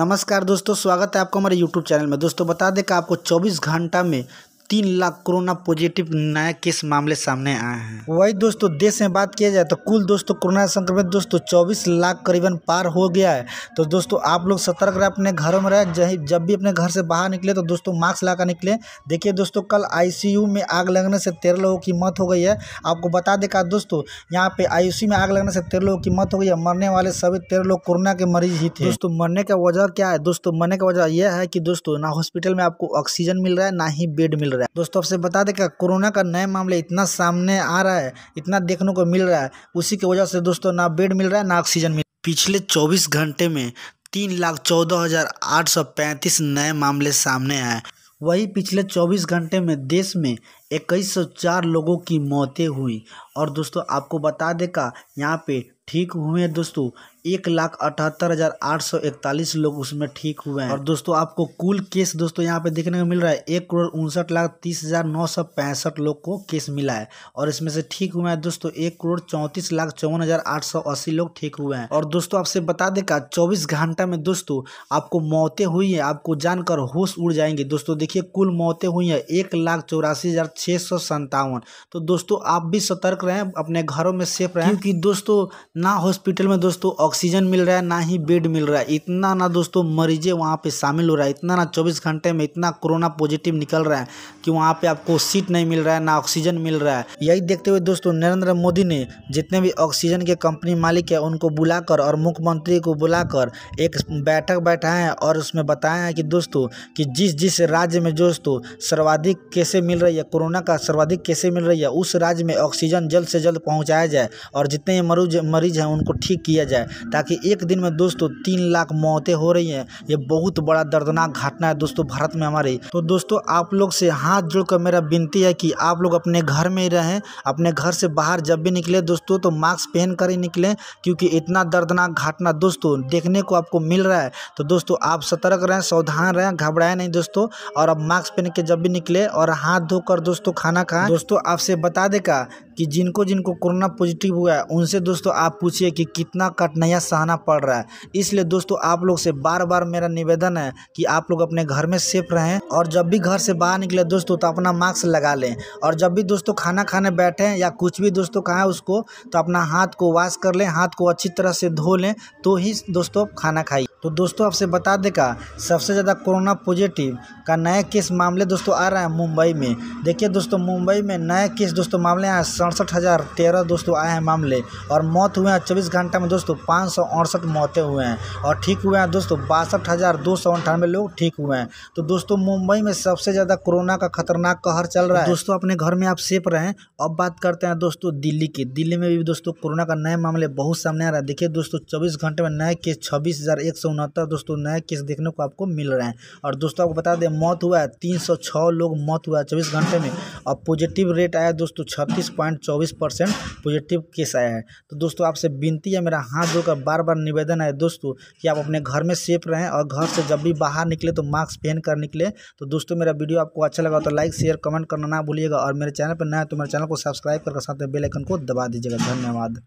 नमस्कार दोस्तों स्वागत है आपको हमारे यूट्यूब चैनल में दोस्तों बता दें कि आपको 24 घंटा में तीन लाख कोरोना पॉजिटिव नए केस मामले सामने आए हैं वही दोस्तों देश में बात किया जाए तो कुल दोस्तों कोरोना संक्रमित दोस्तों चौबीस लाख करीबन पार हो गया है तो दोस्तों आप लोग सतर्क रहे अपने घरों में रहे जब भी अपने घर से बाहर निकले तो दोस्तों मास्क लगा निकले देखिए दोस्तों कल आई में आग लगने से तेरह लोगों की मौत हो गई है आपको बता देगा दोस्तों यहाँ पे आई में आग लगने से तेरह लोगों की मौत हो गई है मरने वाले सभी तेरह लोग कोरोना के मरीज ही थे दोस्तों मरने का वजह क्या है दोस्तों मरने का वजह यह है कि दोस्तों ना हॉस्पिटल में आपको ऑक्सीजन मिल रहा है ना ही बेड मिल रहा है रहा है दोस्तों आपसे बता दें कि कोरोना का नए मामले इतना सामने आ रहा है इतना देखने को मिल रहा है उसी की वजह से दोस्तों ना बेड मिल रहा है ना ऑक्सीजन मिल पिछले चौबीस घंटे में तीन लाख चौदह हज़ार आठ सौ पैंतीस नए मामले सामने आए वही पिछले 24 घंटे में देश में इक्कीस सौ चार लोगों की मौतें हुई और दोस्तों आपको बता देगा यहाँ पे ठीक हुए हैं दोस्तों एक लाख अठहत्तर हज़ार आठ सौ इकतालीस लोग उसमें ठीक हुए हैं और दोस्तों आपको कुल केस दोस्तों यहाँ पे देखने को मिल रहा है एक करोड़ उनसठ लाख तीस हज़ार नौ सौ पैंसठ लोग को केस मिला है और इसमें से ठीक हुए हैं दोस्तों एक करोड़ चौंतीस लाख चौवन हज़ार आठ सौ अस्सी लोग ठीक हुए हैं और दोस्तों आपसे बता देगा चौबीस घंटा में दोस्तों आपको मौतें हुई है आपको जानकर होश उड़ जाएंगे दोस्तों देखिए कुल मौतें हुई है एक लाख चौरासी हज़ार छह सौ संतावन तो दोस्तों आप भी सतर्क रहें अपने घरों में सेफ रहें क्योंकि दोस्तों ना हॉस्पिटल में दोस्तों ऑक्सीजन मिल रहा है ना ही बेड मिल रहा है इतना ना दोस्तों मरीजें वहाँ पे शामिल हो रहा है इतना ना 24 घंटे में इतना कोरोना पॉजिटिव निकल रहा है कि वहाँ पे आपको सीट नहीं मिल रहा है ना ऑक्सीजन मिल रहा है यही देखते हुए दोस्तों नरेंद्र मोदी ने जितने भी ऑक्सीजन के कंपनी मालिक है उनको बुलाकर और मुख्यमंत्री को बुलाकर एक बैठक बैठाए हैं और उसमें बताया है कि दोस्तों कि जिस जिस राज्य में दोस्तों सर्वाधिक कैसे मिल रही है कोरोना का सर्वाधिक कैसे मिल रही है उस राज्य में ऑक्सीजन जल्द से जल्द पहुँचाया जाए और जितने मरीज मरीज हैं उनको ठीक किया जाए ताकि एक दिन में दोस्तों तीन लाख मौतें हो रही हैं ये बहुत बड़ा दर्दनाक घटना है दोस्तों भारत में हमारी तो दोस्तों आप लोग से हाथ जोड़कर मेरा विनती है कि आप लोग अपने घर में ही रहें अपने घर से बाहर जब भी निकले दोस्तों तो मास्क पहन कर ही निकलें क्योंकि इतना दर्दनाक घटना दोस्तों देखने को आपको मिल रहा है तो दोस्तों आप सतर्क रहें सावधान रहें घबराएं नहीं दोस्तों और अब मास्क पहन के जब भी निकले और हाथ धोकर दोस्तों खाना खाएं दोस्तों आपसे बता देगा कि जिनको जिनको कोरोना पॉजिटिव हुआ है उनसे दोस्तों आप पूछिए कि कितना कठिनाइयाँ सहना पड़ रहा है इसलिए दोस्तों आप लोग से बार बार मेरा निवेदन है कि आप लोग अपने घर में सेफ रहें और जब भी घर से बाहर निकले दोस्तों तो अपना मास्क लगा लें और जब भी दोस्तों खाना खाने बैठें या कुछ भी दोस्तों कहाँ उसको तो अपना हाथ को वॉश कर लें हाथ को अच्छी तरह से धो लें तो ही दोस्तों खाना खाइए तो दोस्तों आपसे बता देगा का सबसे ज़्यादा कोरोना पॉजिटिव का नया केस मामले दोस्तों आ रहे हैं मुंबई में देखिए दोस्तों मुंबई में नया केस दोस्तों मामले आए सड़सठ हज़ार तेरह दोस्तों आए हैं मामले और मौत हुए हैं चौबीस घंटा में दोस्तों पाँच सौ अड़सठ मौतें हुए हैं और ठीक हुए हैं दोस्तों बासठ हज़ार दो सौ अंठानवे लोग ठीक हुए हैं तो दोस्तों मुंबई में सबसे ज़्यादा कोरोना का खतरनाक कहर चल रहा है दोस्तों अपने घर में आप सेफ रहें अब बात करते हैं दोस्तों दिल्ली की दिल्ली में भी दोस्तों कोरोना का नए मामले बहुत सामने आ रहा है देखिए दोस्तों चौबीस घंटे में नए केस छब्बीस हज़ार एक सौ उनहत्तर दोस्तों नए केस देखने को आपको मिल रहे हैं और दोस्तों आपको बता दें मौत हुआ है तीन सौ लोग मौत हुआ है चौबीस घंटे में और पॉजिटिव रेट आया दोस्तों छत्तीस पॉइंट पॉइंट चौबीस परसेंट पॉजिटिव केस आया है तो दोस्तों आपसे विनती है मेरा हाथ धोकर बार बार निवेदन है दोस्तों कि आप अपने घर में सेफ रहें और घर से जब भी बाहर निकले तो मास्क पहन कर निकले तो दोस्तों मेरा वीडियो आपको अच्छा लगा तो लाइक शेयर कमेंट करना ना भूलिएगा और मेरे चैनल पर नया तो मेरे चैनल को सब्सक्राइब करके साथ बेलाइकन को दबा दीजिएगा धन्यवाद